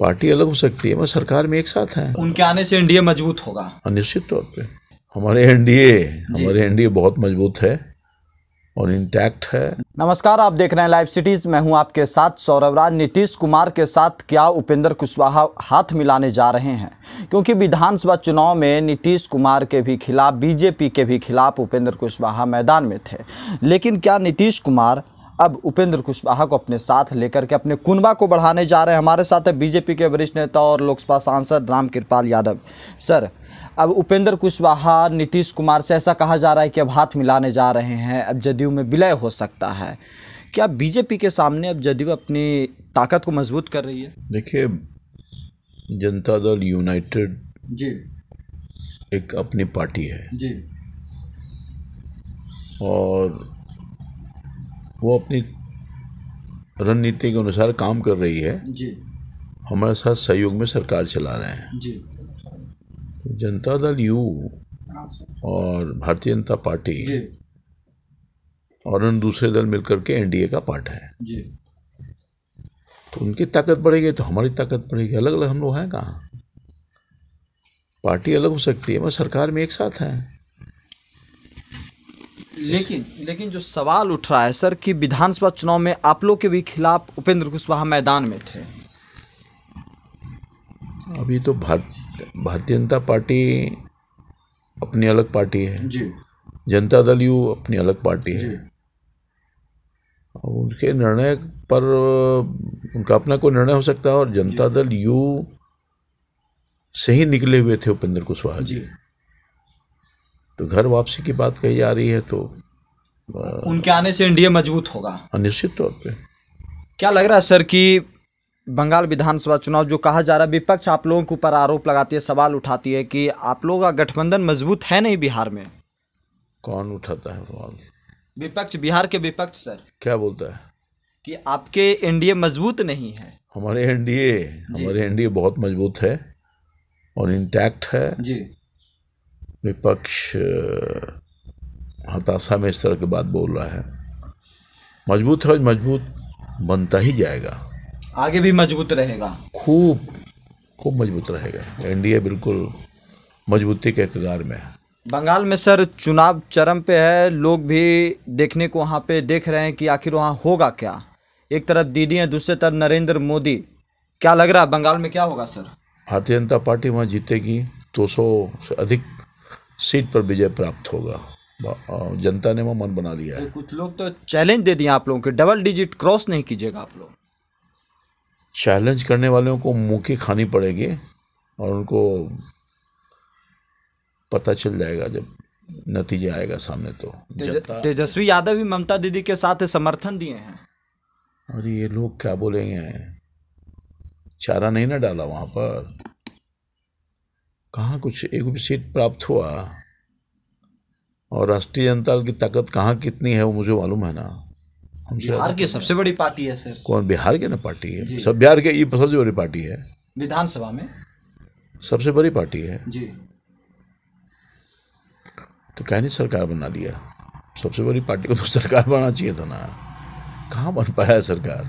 Party अलग हो सकती है मैं सरकार में एक साथ है उनके आने से एनडीए मजबूत होगा हाँ, निश्चित तौर पे हमारे एनडीए हमारे एनडीए बहुत मजबूत है और इंटैक्ट है नमस्कार आप देख रहे हैं लाइव सिटीज मैं हूं आपके साथ सौरभ राज नीतीश कुमार के साथ क्या उपेंद्र कुशवाहा हाथ मिलाने जा रहे हैं क्योंकि विधानसभा चुनाव में नीतीश कुमार के भी खिलाफ बीजेपी के भी खिलाफ उपेंद्र कुशवाहा मैदान में थे लेकिन क्या नीतीश कुमार अब उपेंद्र कुशवाहा को अपने साथ लेकर के अपने कुनबा को बढ़ाने जा रहे हैं हमारे साथ है बीजेपी के वरिष्ठ नेता और लोकसभा सांसद राम कृपाल यादव सर अब उपेंद्र कुशवाहा नीतीश कुमार से ऐसा कहा जा रहा है कि अब हाथ मिलाने जा रहे हैं अब जदयू में विलय हो सकता है क्या बीजेपी के सामने अब जदयू अपनी ताकत को मजबूत कर रही है देखिए जनता दल यूनाइटेड जी एक अपनी पार्टी है जी और वो अपनी रणनीति के अनुसार काम कर रही है जी हमारे साथ सहयोग में सरकार चला रहे हैं जी तो जनता दल यू और भारतीय जनता पार्टी और उन दूसरे दल मिलकर के एनडीए का पार्ट है जी तो उनकी ताकत बढ़ेगी तो हमारी ताकत बढ़ेगी अलग अलग हम लोग हैं कहाँ पार्टी अलग हो सकती है मगर सरकार में एक साथ हैं लेकिन लेकिन जो सवाल उठ रहा है सर कि विधानसभा चुनाव में आप लोग के भी खिलाफ उपेंद्र कुशवाहा मैदान में थे अभी तो भारत भारतीय जनता पार्टी अपनी अलग पार्टी है जी जनता दल यू अपनी अलग पार्टी है अब उनके निर्णय पर उनका अपना कोई निर्णय हो सकता है और जनता दल यू से ही निकले हुए थे उपेंद्र कुशवाहा जी, जी। तो घर वापसी की बात कही जा रही है तो उनके आने से इंडिया मजबूत होगा हाँ, निश्चित तौर पर क्या लग रहा है सर कि बंगाल विधानसभा चुनाव जो कहा जा रहा है विपक्ष आप लोगों के ऊपर आरोप लगाती है सवाल उठाती है कि आप लोगों का गठबंधन मजबूत है नहीं बिहार में कौन उठाता है सवाल विपक्ष बिहार के विपक्ष सर क्या बोलता है कि आपके एनडीए मजबूत नहीं है हमारे एनडीए हमारे एनडीए बहुत मजबूत है और इंटैक्ट है जी विपक्ष हताशा में इस तरह की बात बोल रहा है मजबूत है मजबूत बनता ही जाएगा आगे भी मजबूत रहेगा खूब खूब मजबूत रहेगा एनडीए बिल्कुल मजबूती के कगार में है बंगाल में सर चुनाव चरम पे है लोग भी देखने को वहाँ पे देख रहे हैं कि आखिर वहाँ होगा क्या एक तरफ दीदी हैं दूसरे तरफ नरेंद्र मोदी क्या लग रहा है बंगाल में क्या होगा सर भारतीय जनता पार्टी वहाँ जीतेगी दो सौ से अधिक सीट पर विजय प्राप्त होगा जनता ने वो मन बना लिया है कुछ लोग तो चैलेंज दे दिया आप लोगों के डबल डिजिट क्रॉस नहीं कीजिएगा आप लोग चैलेंज करने वालों को मुँह खानी पड़ेगी और उनको पता चल जाएगा जब नतीजे आएगा सामने तो तेजस्वी यादव भी ममता दीदी के साथ समर्थन दिए हैं अरे ये लोग क्या बोलेंगे चारा नहीं ना डाला वहाँ पर कहाँ कुछ एक भी सीट प्राप्त हुआ और राष्ट्रीय जनता दल की ताकत कहाँ कितनी है वो मुझे मालूम है ना हम बिहार की सबसे बड़ी पार्टी है सर कौन बिहार की ना पार्टी है सब बिहार के ये सबसे बड़ी पार्टी है विधानसभा में सबसे बड़ी पार्टी है जी तो कहने सरकार बना लिया सबसे बड़ी पार्टी को तो सरकार बनाना चाहिए था ना कहाँ बन पाया सरकार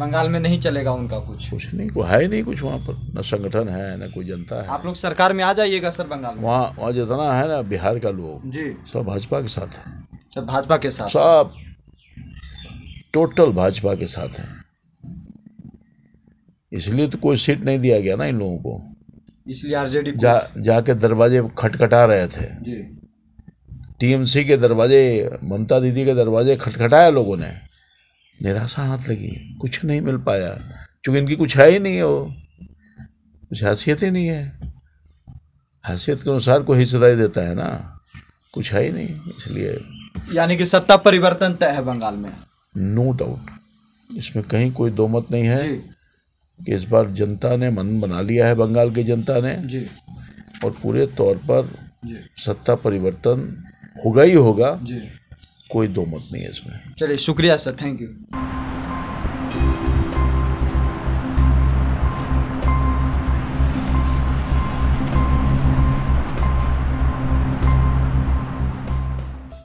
बंगाल में नहीं चलेगा उनका कुछ कुछ नहीं को है नहीं कुछ वहाँ पर न संगठन है न कोई जनता है आप लोग सरकार में आ जाइएगा सर बंगाल में वहाँ वहाँ जितना है ना बिहार का लोग जी सब भाजपा के साथ है सब भाजपा के साथ सब टोटल भाजपा के साथ है इसलिए तो कोई सीट नहीं दिया गया ना इन लोगों को इसलिए आरजेडी जा जाके दरवाजे खटखटा रहे थे जी टीएमसी के दरवाजे ममता दीदी के दरवाजे खटखटाया लोगों ने निराशा हाथ लगी कुछ नहीं मिल पाया क्योंकि इनकी कुछ है ही नहीं है वो कुछ हैसियत ही नहीं है हैसियत के अनुसार कोई हिस्सा देता है ना कुछ है ही नहीं इसलिए यानी कि सत्ता परिवर्तन तय है बंगाल में नो no डाउट इसमें कहीं कोई दो मत नहीं है कि इस बार जनता ने मन बना लिया है बंगाल की जनता ने जी। और पूरे तौर पर सत्ता परिवर्तन होगा ही होगा जी। कोई दो मत नहीं है इसमें चलिए शुक्रिया सर थैंक यू